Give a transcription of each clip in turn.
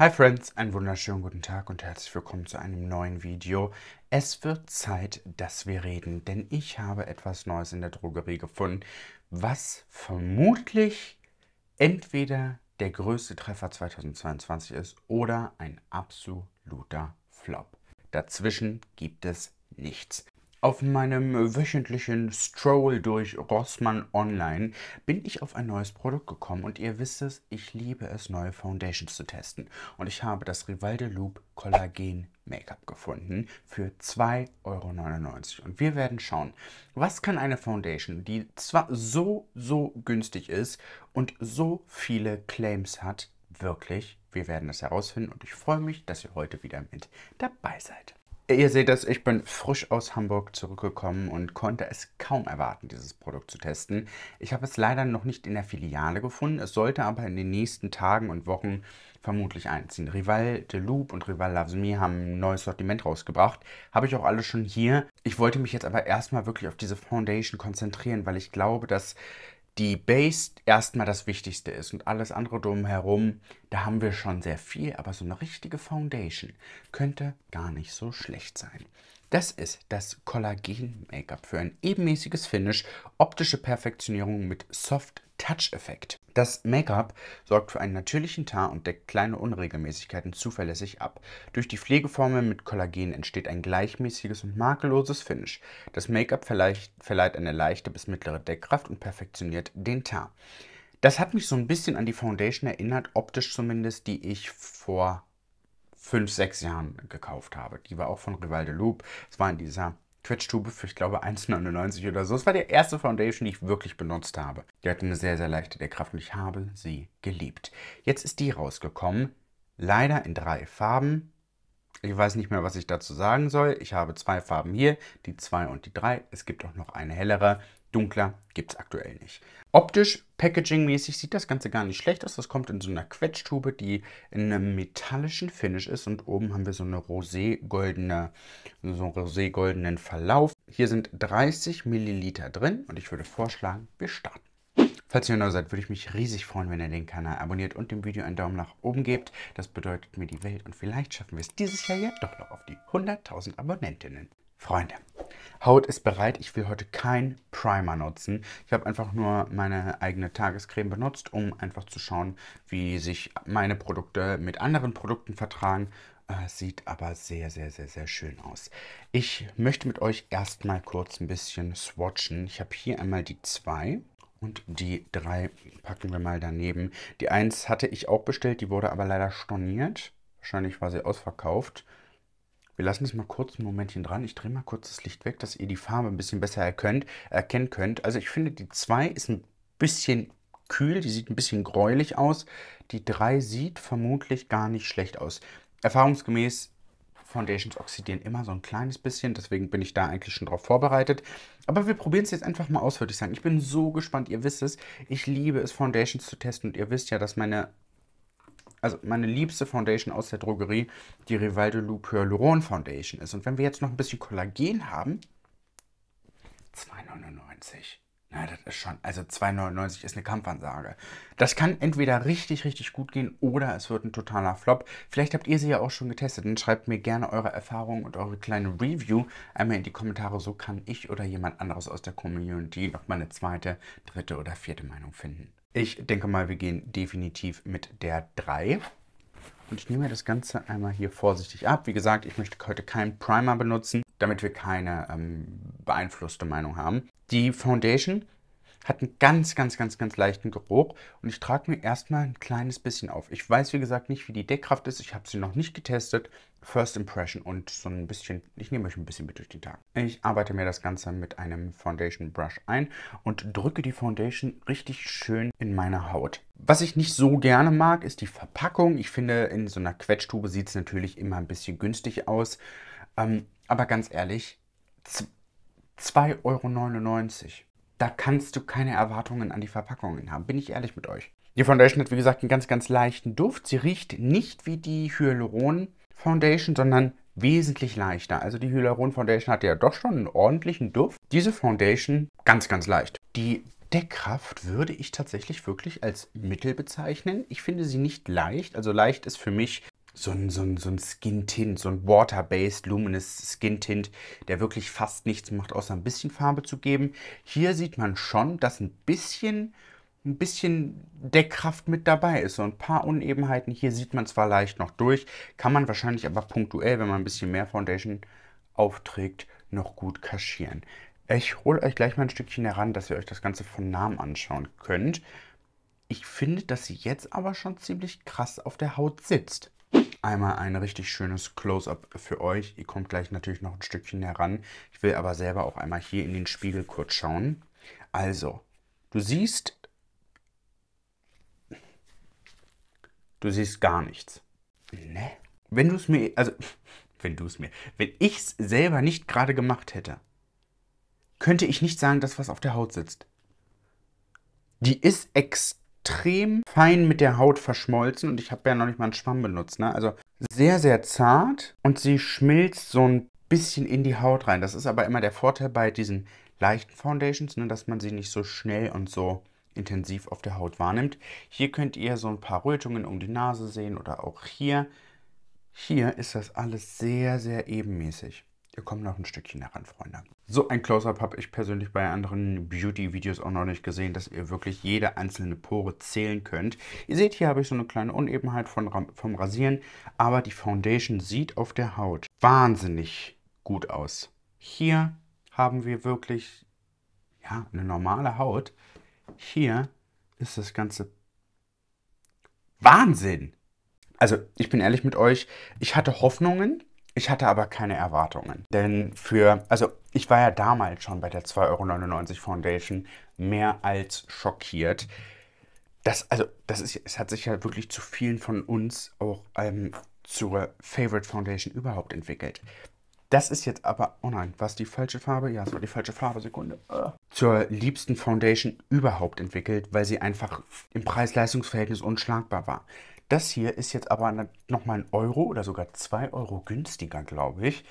Hi Friends, einen wunderschönen guten Tag und herzlich willkommen zu einem neuen Video. Es wird Zeit, dass wir reden, denn ich habe etwas Neues in der Drogerie gefunden, was vermutlich entweder der größte Treffer 2022 ist oder ein absoluter Flop. Dazwischen gibt es nichts. Auf meinem wöchentlichen Stroll durch Rossmann Online bin ich auf ein neues Produkt gekommen und ihr wisst es, ich liebe es, neue Foundations zu testen. Und ich habe das Rivalde Loop Kollagen Make-up gefunden für 2,99 Euro. Und wir werden schauen, was kann eine Foundation, die zwar so, so günstig ist und so viele Claims hat, wirklich? Wir werden das herausfinden und ich freue mich, dass ihr heute wieder mit dabei seid. Ihr seht es, ich bin frisch aus Hamburg zurückgekommen und konnte es kaum erwarten, dieses Produkt zu testen. Ich habe es leider noch nicht in der Filiale gefunden, es sollte aber in den nächsten Tagen und Wochen vermutlich einziehen. Rival de Loop und Rival Loves Me haben ein neues Sortiment rausgebracht. Habe ich auch alle schon hier. Ich wollte mich jetzt aber erstmal wirklich auf diese Foundation konzentrieren, weil ich glaube, dass die Base erstmal das Wichtigste ist und alles andere drumherum, da haben wir schon sehr viel, aber so eine richtige Foundation könnte gar nicht so schlecht sein. Das ist das Kollagen-Make-up für ein ebenmäßiges Finish, optische Perfektionierung mit Soft Touch-Effekt. Das Make-up sorgt für einen natürlichen Tar und deckt kleine Unregelmäßigkeiten zuverlässig ab. Durch die Pflegeformel mit Kollagen entsteht ein gleichmäßiges und makelloses Finish. Das Make-up verleiht eine leichte bis mittlere Deckkraft und perfektioniert den Tar. Das hat mich so ein bisschen an die Foundation erinnert, optisch zumindest, die ich vor 5, 6 Jahren gekauft habe. Die war auch von Rival de Loup. Es war in dieser Twitch-Tube für, ich glaube, 1,99 oder so. Das war die erste Foundation, die ich wirklich benutzt habe. Die hatte eine sehr, sehr leichte Deckkraft und ich habe sie geliebt. Jetzt ist die rausgekommen. Leider in drei Farben. Ich weiß nicht mehr, was ich dazu sagen soll. Ich habe zwei Farben hier, die 2 und die 3. Es gibt auch noch eine hellere. Dunkler gibt es aktuell nicht. Optisch, packagingmäßig sieht das Ganze gar nicht schlecht aus. Das kommt in so einer Quetschtube, die in einem metallischen Finish ist. Und oben haben wir so, eine rosé so einen roségoldenen Verlauf. Hier sind 30 Milliliter drin und ich würde vorschlagen, wir starten. Falls ihr neu seid, würde ich mich riesig freuen, wenn ihr den Kanal abonniert und dem Video einen Daumen nach oben gebt. Das bedeutet mir die Welt und vielleicht schaffen wir es dieses Jahr ja doch noch auf die 100.000 Abonnentinnen. Freunde, Haut ist bereit. Ich will heute kein Primer nutzen. Ich habe einfach nur meine eigene Tagescreme benutzt, um einfach zu schauen, wie sich meine Produkte mit anderen Produkten vertragen. Äh, sieht aber sehr, sehr, sehr, sehr schön aus. Ich möchte mit euch erstmal kurz ein bisschen swatchen. Ich habe hier einmal die 2. Und die drei packen wir mal daneben. Die eins hatte ich auch bestellt, die wurde aber leider storniert. Wahrscheinlich war sie ausverkauft. Wir lassen es mal kurz ein Momentchen dran. Ich drehe mal kurz das Licht weg, dass ihr die Farbe ein bisschen besser erkennt, erkennen könnt. Also ich finde, die 2 ist ein bisschen kühl, die sieht ein bisschen gräulich aus. Die 3 sieht vermutlich gar nicht schlecht aus. Erfahrungsgemäß Foundations oxidieren immer so ein kleines bisschen, deswegen bin ich da eigentlich schon drauf vorbereitet. Aber wir probieren es jetzt einfach mal aus, würde ich sagen. Ich bin so gespannt, ihr wisst es. Ich liebe es, Foundations zu testen und ihr wisst ja, dass meine also meine liebste Foundation aus der Drogerie, die Rivaldo Loop Hyaluron Foundation ist. Und wenn wir jetzt noch ein bisschen Kollagen haben, 2,99. Na, das ist schon, also 2,99 ist eine Kampfansage. Das kann entweder richtig, richtig gut gehen oder es wird ein totaler Flop. Vielleicht habt ihr sie ja auch schon getestet. Dann schreibt mir gerne eure Erfahrungen und eure kleine Review einmal in die Kommentare. So kann ich oder jemand anderes aus der Community nochmal eine zweite, dritte oder vierte Meinung finden. Ich denke mal, wir gehen definitiv mit der 3. Und ich nehme das Ganze einmal hier vorsichtig ab. Wie gesagt, ich möchte heute keinen Primer benutzen, damit wir keine ähm, beeinflusste Meinung haben. Die Foundation hat einen ganz, ganz, ganz, ganz leichten Geruch und ich trage mir erstmal ein kleines bisschen auf. Ich weiß, wie gesagt, nicht, wie die Deckkraft ist. Ich habe sie noch nicht getestet. First Impression und so ein bisschen, ich nehme euch ein bisschen mit durch den Tag. Ich arbeite mir das Ganze mit einem Foundation Brush ein und drücke die Foundation richtig schön in meine Haut. Was ich nicht so gerne mag, ist die Verpackung. Ich finde, in so einer Quetschtube sieht es natürlich immer ein bisschen günstig aus. Ähm, aber ganz ehrlich, 2,99 Euro da kannst du keine Erwartungen an die Verpackungen haben, bin ich ehrlich mit euch. Die Foundation hat wie gesagt einen ganz, ganz leichten Duft. Sie riecht nicht wie die Hyaluron Foundation, sondern wesentlich leichter. Also die Hyaluron Foundation hatte ja doch schon einen ordentlichen Duft. Diese Foundation ganz, ganz leicht. Die Deckkraft würde ich tatsächlich wirklich als Mittel bezeichnen. Ich finde sie nicht leicht. Also leicht ist für mich so ein, so ein, so ein Skin-Tint, so ein Water-Based Luminous Skin-Tint, der wirklich fast nichts macht, außer ein bisschen Farbe zu geben. Hier sieht man schon, dass ein bisschen, ein bisschen Deckkraft mit dabei ist. So ein paar Unebenheiten. Hier sieht man zwar leicht noch durch, kann man wahrscheinlich aber punktuell, wenn man ein bisschen mehr Foundation aufträgt, noch gut kaschieren. Ich hole euch gleich mal ein Stückchen heran, dass ihr euch das Ganze von Namen anschauen könnt. Ich finde, dass sie jetzt aber schon ziemlich krass auf der Haut sitzt einmal ein richtig schönes Close-up für euch. Ihr kommt gleich natürlich noch ein Stückchen heran. Ich will aber selber auch einmal hier in den Spiegel kurz schauen. Also, du siehst, du siehst gar nichts. Ne? Wenn du es mir, also, wenn du es mir, wenn ich es selber nicht gerade gemacht hätte, könnte ich nicht sagen, dass was auf der Haut sitzt. Die ist extrem extrem fein mit der Haut verschmolzen und ich habe ja noch nicht mal einen Schwamm benutzt. Ne? Also sehr, sehr zart und sie schmilzt so ein bisschen in die Haut rein. Das ist aber immer der Vorteil bei diesen leichten Foundations, ne, dass man sie nicht so schnell und so intensiv auf der Haut wahrnimmt. Hier könnt ihr so ein paar Rötungen um die Nase sehen oder auch hier. Hier ist das alles sehr, sehr ebenmäßig. Wir kommen noch ein Stückchen heran, Freunde. So ein Close-Up habe ich persönlich bei anderen Beauty-Videos auch noch nicht gesehen, dass ihr wirklich jede einzelne Pore zählen könnt. Ihr seht, hier habe ich so eine kleine Unebenheit von, vom Rasieren, aber die Foundation sieht auf der Haut wahnsinnig gut aus. Hier haben wir wirklich ja, eine normale Haut. Hier ist das Ganze Wahnsinn. Also ich bin ehrlich mit euch, ich hatte Hoffnungen, ich hatte aber keine Erwartungen. Denn für, also ich war ja damals schon bei der 2,99 Euro Foundation mehr als schockiert. Das, also, das ist, es hat sich ja wirklich zu vielen von uns auch ähm, zur Favorite Foundation überhaupt entwickelt. Das ist jetzt aber, oh nein, war es die falsche Farbe? Ja, es war die falsche Farbe, Sekunde. Zur liebsten Foundation überhaupt entwickelt, weil sie einfach im Preis-Leistungs-Verhältnis unschlagbar war. Das hier ist jetzt aber nochmal ein Euro oder sogar zwei Euro günstiger, glaube ich.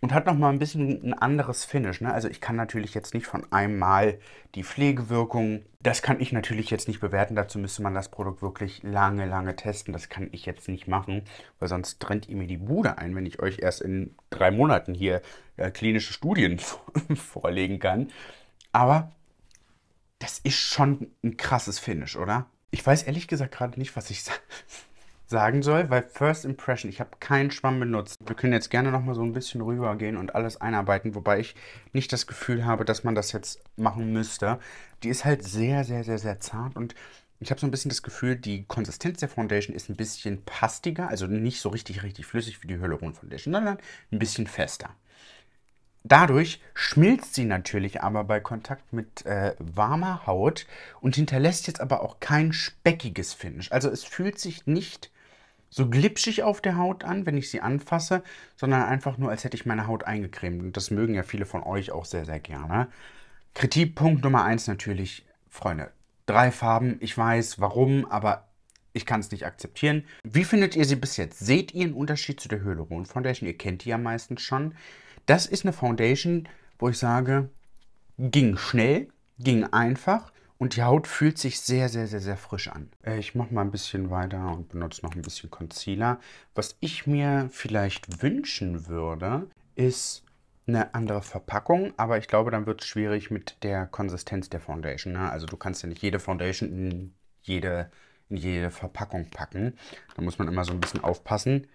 Und hat nochmal ein bisschen ein anderes Finish. Ne? Also ich kann natürlich jetzt nicht von einem Mal die Pflegewirkung, das kann ich natürlich jetzt nicht bewerten. Dazu müsste man das Produkt wirklich lange, lange testen. Das kann ich jetzt nicht machen, weil sonst trennt ihr mir die Bude ein, wenn ich euch erst in drei Monaten hier äh, klinische Studien vorlegen kann. Aber das ist schon ein krasses Finish, oder? Ich weiß ehrlich gesagt gerade nicht, was ich sa sagen soll, weil First Impression, ich habe keinen Schwamm benutzt. Wir können jetzt gerne nochmal so ein bisschen rübergehen und alles einarbeiten, wobei ich nicht das Gefühl habe, dass man das jetzt machen müsste. Die ist halt sehr, sehr, sehr, sehr zart und ich habe so ein bisschen das Gefühl, die Konsistenz der Foundation ist ein bisschen pastiger, also nicht so richtig, richtig flüssig wie die Hyaluron Foundation, sondern ein bisschen fester. Dadurch schmilzt sie natürlich aber bei Kontakt mit äh, warmer Haut und hinterlässt jetzt aber auch kein speckiges Finish. Also es fühlt sich nicht so glitschig auf der Haut an, wenn ich sie anfasse, sondern einfach nur, als hätte ich meine Haut eingecremt. Und das mögen ja viele von euch auch sehr, sehr gerne. Kritikpunkt Nummer eins natürlich, Freunde. Drei Farben, ich weiß warum, aber ich kann es nicht akzeptieren. Wie findet ihr sie bis jetzt? Seht ihr einen Unterschied zu der Hyaluron Foundation? Ihr kennt die ja meistens schon. Das ist eine Foundation, wo ich sage, ging schnell, ging einfach und die Haut fühlt sich sehr, sehr, sehr, sehr frisch an. Äh, ich mache mal ein bisschen weiter und benutze noch ein bisschen Concealer. Was ich mir vielleicht wünschen würde, ist eine andere Verpackung, aber ich glaube, dann wird es schwierig mit der Konsistenz der Foundation. Ne? Also du kannst ja nicht jede Foundation in jede, in jede Verpackung packen. Da muss man immer so ein bisschen aufpassen.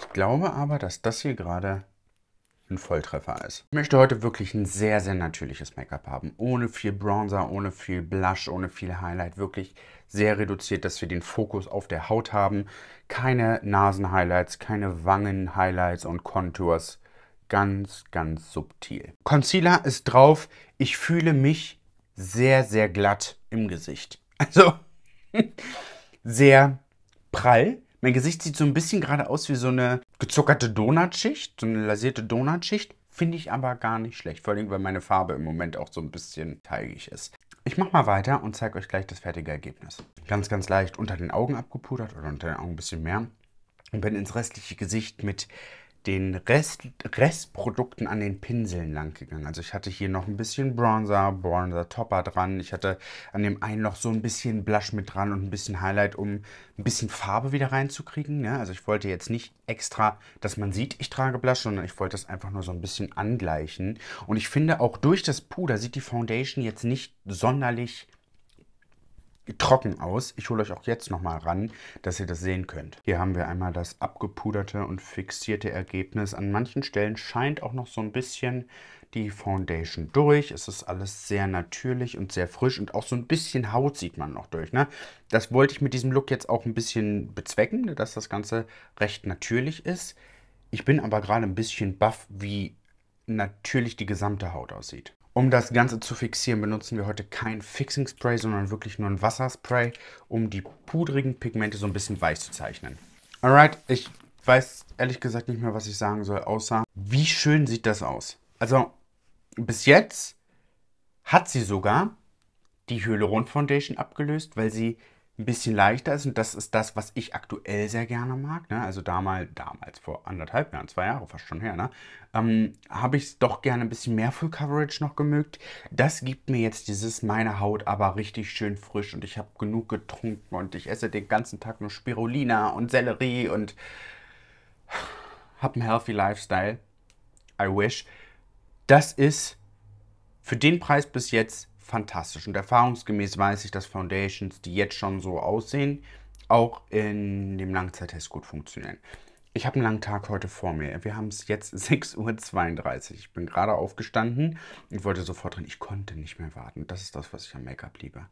Ich glaube aber, dass das hier gerade ein Volltreffer ist. Ich möchte heute wirklich ein sehr, sehr natürliches Make-up haben. Ohne viel Bronzer, ohne viel Blush, ohne viel Highlight. Wirklich sehr reduziert, dass wir den Fokus auf der Haut haben. Keine Nasen-Highlights, keine Wangen-Highlights und Contours. Ganz, ganz subtil. Concealer ist drauf. Ich fühle mich sehr, sehr glatt im Gesicht. Also sehr prall mein Gesicht sieht so ein bisschen gerade aus wie so eine gezuckerte Donutschicht, so eine lasierte Donutschicht. Finde ich aber gar nicht schlecht, vor allem weil meine Farbe im Moment auch so ein bisschen teigig ist. Ich mache mal weiter und zeige euch gleich das fertige Ergebnis. Ganz, ganz leicht unter den Augen abgepudert oder unter den Augen ein bisschen mehr. Und bin ins restliche Gesicht mit den Rest, Restprodukten an den Pinseln lang gegangen. Also ich hatte hier noch ein bisschen Bronzer, Bronzer Topper dran. Ich hatte an dem einen noch so ein bisschen Blush mit dran und ein bisschen Highlight, um ein bisschen Farbe wieder reinzukriegen. Ja, ne? also ich wollte jetzt nicht extra, dass man sieht, ich trage Blush, sondern ich wollte das einfach nur so ein bisschen angleichen. Und ich finde, auch durch das Puder sieht die Foundation jetzt nicht sonderlich trocken aus. Ich hole euch auch jetzt nochmal ran, dass ihr das sehen könnt. Hier haben wir einmal das abgepuderte und fixierte Ergebnis. An manchen Stellen scheint auch noch so ein bisschen die Foundation durch. Es ist alles sehr natürlich und sehr frisch und auch so ein bisschen Haut sieht man noch durch. Ne? Das wollte ich mit diesem Look jetzt auch ein bisschen bezwecken, dass das Ganze recht natürlich ist. Ich bin aber gerade ein bisschen baff, wie natürlich die gesamte Haut aussieht. Um das Ganze zu fixieren, benutzen wir heute kein Fixing Spray, sondern wirklich nur ein Wasserspray, um die pudrigen Pigmente so ein bisschen weiß zu zeichnen. Alright, ich weiß ehrlich gesagt nicht mehr, was ich sagen soll, außer wie schön sieht das aus. Also bis jetzt hat sie sogar die Hyaluron Foundation abgelöst, weil sie ein bisschen leichter ist. Und das ist das, was ich aktuell sehr gerne mag. Ne? Also damals, damals, vor anderthalb Jahren, zwei Jahre fast schon her, ne? ähm, habe ich doch gerne ein bisschen mehr Full Coverage noch gemögt. Das gibt mir jetzt dieses meine Haut aber richtig schön frisch und ich habe genug getrunken und ich esse den ganzen Tag nur Spirulina und Sellerie und habe einen healthy Lifestyle. I wish. Das ist für den Preis bis jetzt fantastisch. Und erfahrungsgemäß weiß ich, dass Foundations, die jetzt schon so aussehen, auch in dem Langzeittest gut funktionieren. Ich habe einen langen Tag heute vor mir. Wir haben es jetzt 6.32 Uhr. Ich bin gerade aufgestanden und wollte sofort drin. Ich konnte nicht mehr warten. Das ist das, was ich am Make-up liebe.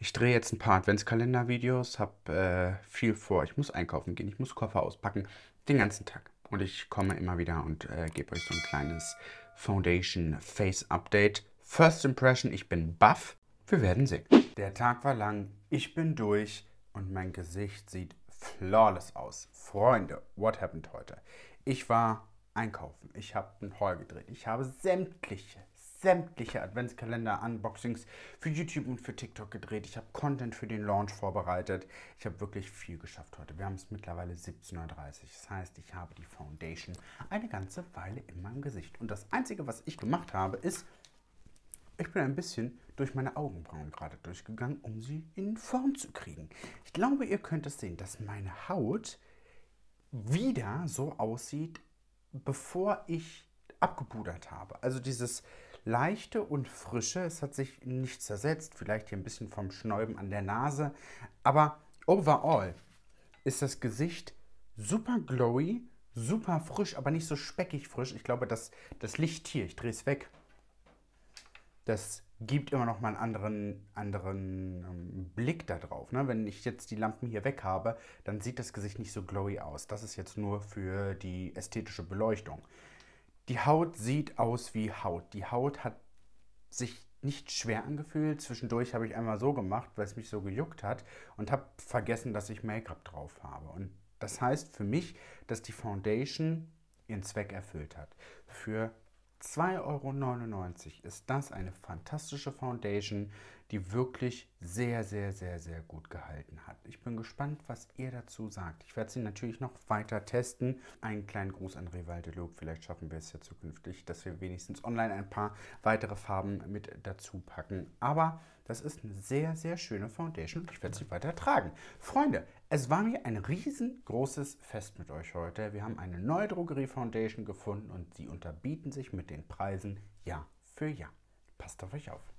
Ich drehe jetzt ein paar Adventskalender-Videos, habe äh, viel vor. Ich muss einkaufen gehen, ich muss Koffer auspacken, den ganzen Tag. Und ich komme immer wieder und äh, gebe euch so ein kleines Foundation Face Update. First Impression, ich bin baff. Wir werden sehen. Der Tag war lang, ich bin durch und mein Gesicht sieht flawless aus. Freunde, what happened heute? Ich war einkaufen, ich habe ein Haul gedreht, ich habe sämtliche, sämtliche Adventskalender, Unboxings für YouTube und für TikTok gedreht. Ich habe Content für den Launch vorbereitet. Ich habe wirklich viel geschafft heute. Wir haben es mittlerweile 17.30 Uhr. Das heißt, ich habe die Foundation eine ganze Weile in meinem Gesicht. Und das Einzige, was ich gemacht habe, ist ich bin ein bisschen durch meine Augenbrauen gerade durchgegangen, um sie in Form zu kriegen. Ich glaube, ihr könnt es sehen, dass meine Haut wieder so aussieht, bevor ich abgepudert habe. Also dieses leichte und frische, es hat sich nicht zersetzt, vielleicht hier ein bisschen vom Schnäuben an der Nase, aber overall ist das Gesicht super glowy, super frisch, aber nicht so speckig frisch. Ich glaube, dass das Licht hier, ich drehe es weg, das gibt immer noch mal einen anderen, anderen ähm, Blick darauf. Ne? Wenn ich jetzt die Lampen hier weg habe, dann sieht das Gesicht nicht so glowy aus. Das ist jetzt nur für die ästhetische Beleuchtung. Die Haut sieht aus wie Haut. Die Haut hat sich nicht schwer angefühlt. Zwischendurch habe ich einmal so gemacht, weil es mich so gejuckt hat und habe vergessen, dass ich Make-up drauf habe. Und das heißt für mich, dass die Foundation ihren Zweck erfüllt hat. Für 2,99 Euro ist das eine fantastische Foundation, die wirklich sehr, sehr, sehr, sehr gut gehalten hat. Ich bin gespannt, was ihr dazu sagt. Ich werde sie natürlich noch weiter testen. Einen kleinen Gruß an Rivalde Lob. Vielleicht schaffen wir es ja zukünftig, dass wir wenigstens online ein paar weitere Farben mit dazu packen. Aber das ist eine sehr, sehr schöne Foundation. und Ich werde sie weiter tragen. Freunde, es war mir ein riesengroßes Fest mit euch heute. Wir haben eine neue Drogerie Foundation gefunden und sie unterbieten sich mit den Preisen Jahr für Jahr. Passt auf euch auf.